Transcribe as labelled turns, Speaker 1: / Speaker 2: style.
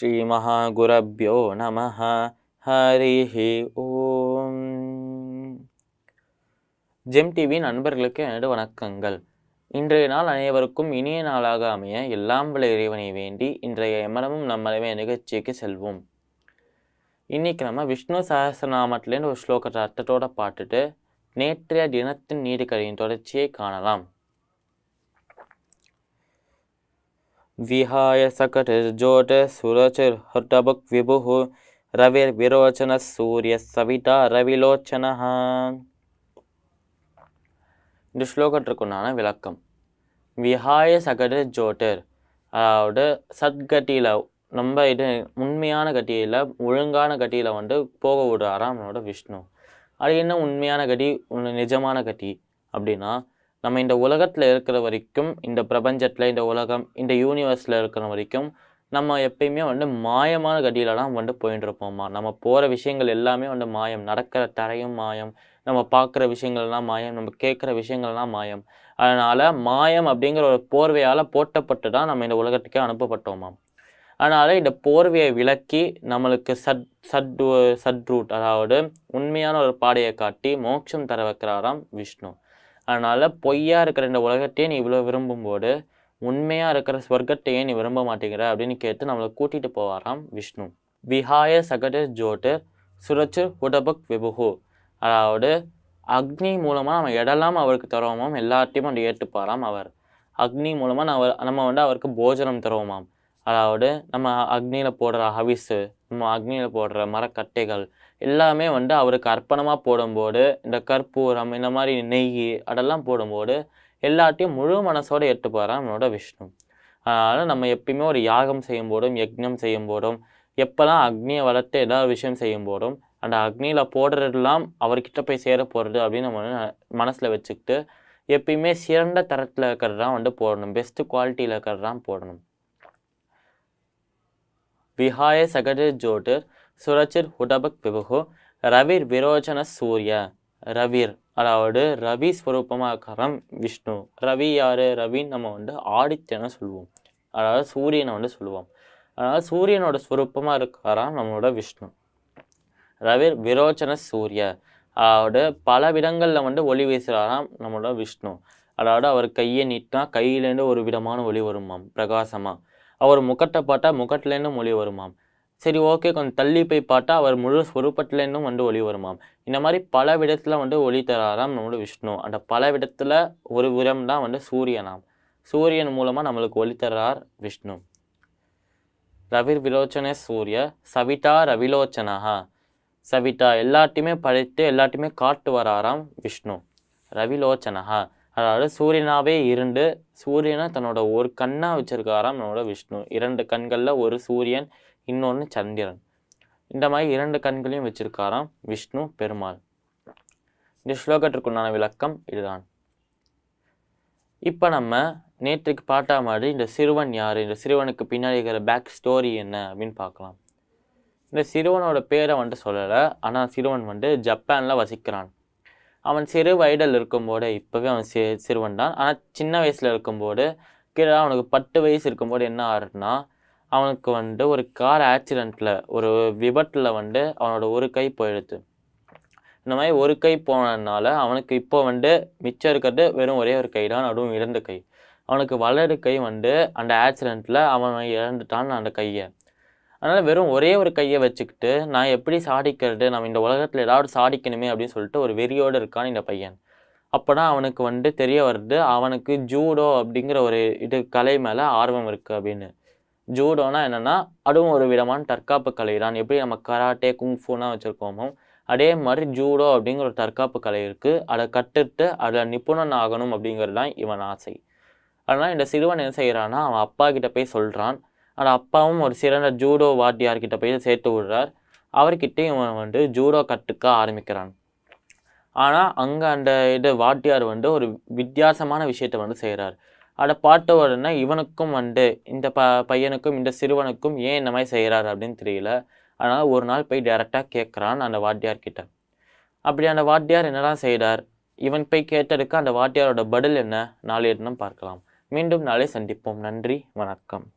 Speaker 1: ஸ்ரீமஹாகுரப்யோ நம ஹரிஹி ஓம் GeM TV நண்பர்களுக்கு எனது வணக்கங்கள் இன்றைய நாள் அனைவருக்கும் இனிய நாளாக அமைய எல்லாம் விளை இறைவனை வேண்டி இன்றைய எமரமும் நம்மளவே நிகழ்ச்சிக்கு செல்வோம் இன்றைக்கி நம்ம விஷ்ணு சகசநாமத்துலேருந்து ஒரு ஸ்லோகத்தை அர்த்தத்தோடு பாட்டுட்டு நேற்றைய தினத்தின் நீதிக்கதையின் தொடர்ச்சியை காணலாம் விஹாய சகட்டிர் ஜோட சுரச்சிர் ஹர்டபுக் விபுஹு ரவிர் விரோச்சன சூரிய சவிதா ரவிலோச்சனா இந்த ஸ்லோகத்திற்குண்டான விளக்கம் விஹாய சகடு ஜோட்டர் அதாவது சத்கட்டியில் நம்ம இது உண்மையான கட்டியில் ஒழுங்கான கட்டியில் வந்து போக விடுறாராம் நம்மளோட விஷ்ணு அது என்ன உண்மையான கட்டி நிஜமான கட்டி அப்படின்னா நம்ம இந்த உலகத்தில் இருக்கிற வரைக்கும் இந்த பிரபஞ்சத்தில் இந்த உலகம் இந்த யூனிவர்ஸில் இருக்கிற வரைக்கும் நம்ம எப்பயுமே வந்து மாயமான கடியிலலாம் தான் வந்து போயிட்டு இருப்போம்மா நம்ம போகிற விஷயங்கள் எல்லாமே வந்து மாயம் நடக்கிற தரையும் மாயம் நம்ம பார்க்குற விஷயங்கள்லாம் மாயம் நம்ம கேட்குற விஷயங்கள்லாம் மாயம் அதனால் மாயம் அப்படிங்கிற ஒரு போர்வையால் போட்டப்பட்டு தான் நம்ம இந்த உலகத்துக்கே அனுப்பப்பட்டோம்மா அதனால் இந்த போர்வையை விளக்கி நம்மளுக்கு சட் சட் சட் ரூட் அதாவது உண்மையான ஒரு பாடையை காட்டி மோட்சம் தர வைக்கிறாராம் விஷ்ணு அதனால் பொய்யாக இருக்கிற இந்த உலகத்தையே நீ இவ்வளோ விரும்பும்போது உண்மையாக இருக்கிற ஸ்வர்க்கத்தையே நீ விரும்ப மாட்டேங்கிற அப்படின்னு கேட்டு நம்மளை கூட்டிகிட்டு போவாராம் விஷ்ணு விஹாய சகட ஜோட்டு சுரச்சு உடபக் விபுகு அதாவது அக்னி மூலமாக நம்ம எடெல்லாம் அவருக்கு தருவோமாம் எல்லாத்தையும் வந்து ஏற்றுப்பாராம் அவர் அக்னி மூலமாக நான் நம்ம வந்து அவருக்கு போஜனம் தருவோமாம் அதாவது நம்ம அக்னியில் போடுற ஹவிஸு நம்ம அக்னியில் போடுற மரக்கட்டைகள் எல்லாமே வந்து அவருக்கு அர்ப்பணமாக போடும்போது இந்த கற்பூரம் இந்த மாதிரி நெய் அதெல்லாம் போடும்போது எல்லாத்தையும் முழு மனசோடு எட்டு போகிறான் நம்மளோட விஷ்ணு அதனால் நம்ம எப்பயுமே ஒரு யாகம் செய்யும் போதும் யக்ஞம் செய்யும் போதும் எப்போல்லாம் அக்னியை வளர்த்து ஏதாவது விஷயம் செய்யும் போதும் அந்த அக்னியில் போடுறதெல்லாம் அவர்கிட்ட போய் சேர போகிறது அப்படின்னு நம்ம மனசில் வச்சுக்கிட்டு எப்பயுமே சிறந்த தரத்தில் இருக்கிறது தான் வந்து போடணும் பெஸ்ட்டு குவாலிட்டியில் இருக்கிறது தான் போடணும் விஹாய சகஜ ஜோட்டு சுரச்சிர் ஹுடபக் பிபுகு ரவிர் விரோச்சன சூர்ய ரவிர் அதாவது ரவி ஸ்வரூபமாகரம் விஷ்ணு ரவி யாரு ரவின்னு நம்ம வந்து ஆதித்யனை சொல்லுவோம் அதாவது சூரியனை வந்து சொல்லுவோம் அதனால் சூரியனோட ஸ்வரூபமாக இருக்காராம் நம்மளோட விஷ்ணு ரவிர் விரோச்சன சூரிய அதாவது பல விதங்களில் வந்து ஒளி வீசுகிறாராம் நம்மளோட விஷ்ணு அதாவது அவர் கையை நீட்டினா கையிலேருந்து ஒரு விதமான ஒளி வருமாம் பிரகாசமாக அவர் முகத்தை பார்த்தா முகத்துலேருந்து ஒளி வருமாம் சரி ஓகே கொஞ்சம் தள்ளி போய் பார்த்தா அவர் முழு ஸ்வரூபத்துலேருந்தும் வந்து ஒளி வருமாம் இந்த மாதிரி பல விடத்தில் வந்து ஒளி தராராம் நம்மளோட விஷ்ணு அந்த பல விடத்தில் ஒரு விரம் தான் வந்து சூரியனாம் சூரியன் மூலமாக நம்மளுக்கு ஒளி தரார் விஷ்ணு ரவிர் விரோச்சனே சூரிய சவிதா ரவிலோச்சனஹா சவிதா எல்லாத்தையுமே படைத்து எல்லாத்தையுமே காட்டு வராராம் விஷ்ணு ரவிலோச்சனஹா அதாவது சூரியனாவே இருண்டு சூரியனை தன்னோட ஒரு கண்ணாக வச்சுருக்காராம் நம்மளோட விஷ்ணு இரண்டு கண்களில் ஒரு சூரியன் இன்னொன்று சந்திரன் இந்த மாதிரி இரண்டு கண்களையும் வச்சிருக்காராம் விஷ்ணு பெருமாள் இந்த ஸ்லோகத்திற்குண்டான விளக்கம் இதுதான் இப்போ நம்ம நேற்றுக்கு பாட்டா மாதிரி இந்த சிறுவன் யார் இந்த சிறுவனுக்கு பின்னாடி இருக்கிற பேக் ஸ்டோரி என்ன அப்படின்னு பார்க்கலாம் இந்த சிறுவனோட பேரை வந்துட்டு சொல்லலை ஆனால் சிறுவன் வந்துட்டு ஜப்பானில் வசிக்கிறான் அவன் சிறு வயதில் இருக்கும்போது இப்போவே அவன் சி சிறுவன் தான் ஆனால் சின்ன வயசில் இருக்கும்போது கீழே அவனுக்கு பத்து வயசு இருக்கும்போது என்ன ஆறுனா அவனுக்கு வந்து ஒரு கார் ஆக்சிடெண்ட்டில் ஒரு விபத்தில் வந்து அவனோட ஒரு கை போயிடுது இந்த மாதிரி ஒரு கை போனதுனால அவனுக்கு இப்போ வந்து மிச்சம் இருக்கிறது வெறும் ஒரே ஒரு கை தான் அதுவும் இறந்த கை அவனுக்கு வலது கை வந்து அந்த ஆக்சிடெண்ட்டில் அவன் இறந்துட்டான் அந்த கையை அதனால் வெறும் ஒரே ஒரு கையை வச்சுக்கிட்டு நான் எப்படி சாடிக்கிறது நம்ம இந்த உலகத்தில் ஏதாவது சாடிக்கணுமே அப்படின்னு சொல்லிட்டு ஒரு வெறியோடு இருக்கான் இந்த பையன் அப்போ தான் அவனுக்கு வந்துட்டு தெரிய வருது அவனுக்கு ஜூடோ அப்படிங்கிற ஒரு இது கலை மேலே ஆர்வம் இருக்குது அப்படின்னு ஜூடோனா என்னென்னா அதுவும் ஒரு விதமான தற்காப்பு கலை தான் எப்படி நம்ம கராட்டே குங்ஃபூனா வச்சுருக்கோமோ அதே மாதிரி ஜூடோ அப்படிங்கிற ஒரு தற்காப்பு கலை இருக்குது அதை கட்டுட்டு அதில் நிபுணன் ஆகணும் அப்படிங்கிறது தான் இவன் ஆசை அதனால் இந்த சிறுவன் என்ன செய்கிறான்னா அவன் அப்பா கிட்டே போய் சொல்கிறான் அவர் அப்பாவும் ஒரு சிறந்த ஜூடோ வாத்தியார்கிட்ட போய் சேர்த்து விடுறார் அவர்கிட்ட இவன் வந்து ஜூடோ கற்றுக்க ஆரம்பிக்கிறான் ஆனால் அங்கே அந்த இது வாட்டியார் வந்து ஒரு வித்தியாசமான விஷயத்தை வந்து செய்கிறார் அதை பார்த்த உடனே இவனுக்கும் வந்து இந்த ப பையனுக்கும் இந்த சிறுவனுக்கும் ஏன் இந்த மாதிரி செய்கிறார் அப்படின்னு தெரியல அதனால் ஒரு நாள் போய் டைரெக்டாக கேட்குறான் அந்த வாட்டியார்கிட்ட அப்படி அந்த வாட்டியார் என்னதான் செய்கிறார் இவன் போய் கேட்டதுக்கு அந்த வாட்டியாரோட பதில் என்ன நாளை தினம் பார்க்கலாம் மீண்டும் நாளை சந்திப்போம் நன்றி வணக்கம்